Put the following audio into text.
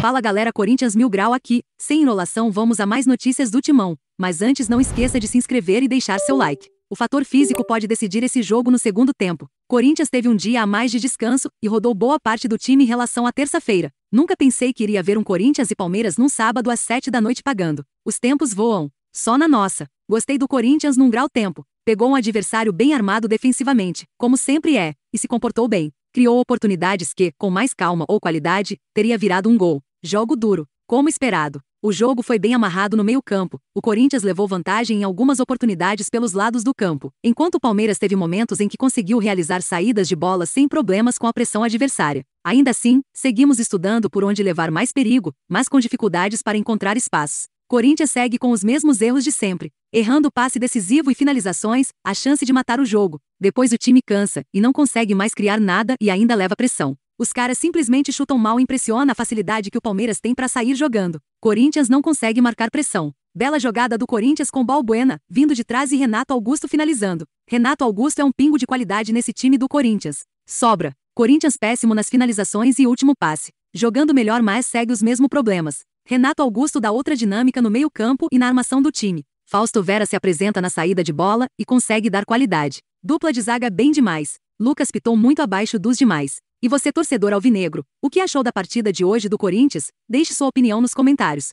Fala galera Corinthians Mil Grau aqui, sem enrolação vamos a mais notícias do Timão, mas antes não esqueça de se inscrever e deixar seu like. O fator físico pode decidir esse jogo no segundo tempo. Corinthians teve um dia a mais de descanso e rodou boa parte do time em relação à terça-feira. Nunca pensei que iria ver um Corinthians e Palmeiras num sábado às 7 da noite pagando. Os tempos voam. Só na nossa. Gostei do Corinthians num grau tempo. Pegou um adversário bem armado defensivamente, como sempre é, e se comportou bem. Criou oportunidades que, com mais calma ou qualidade, teria virado um gol. Jogo duro, como esperado. O jogo foi bem amarrado no meio-campo. O Corinthians levou vantagem em algumas oportunidades pelos lados do campo, enquanto o Palmeiras teve momentos em que conseguiu realizar saídas de bola sem problemas com a pressão adversária. Ainda assim, seguimos estudando por onde levar mais perigo, mas com dificuldades para encontrar espaços. Corinthians segue com os mesmos erros de sempre, errando passe decisivo e finalizações, a chance de matar o jogo. Depois o time cansa e não consegue mais criar nada e ainda leva pressão. Os caras simplesmente chutam mal e impressiona a facilidade que o Palmeiras tem para sair jogando. Corinthians não consegue marcar pressão. Bela jogada do Corinthians com Balbuena, vindo de trás e Renato Augusto finalizando. Renato Augusto é um pingo de qualidade nesse time do Corinthians. Sobra. Corinthians péssimo nas finalizações e último passe. Jogando melhor, mas segue os mesmos problemas. Renato Augusto dá outra dinâmica no meio-campo e na armação do time. Fausto Vera se apresenta na saída de bola e consegue dar qualidade. Dupla de zaga bem demais. Lucas Piton muito abaixo dos demais. E você torcedor alvinegro, o que achou da partida de hoje do Corinthians? Deixe sua opinião nos comentários.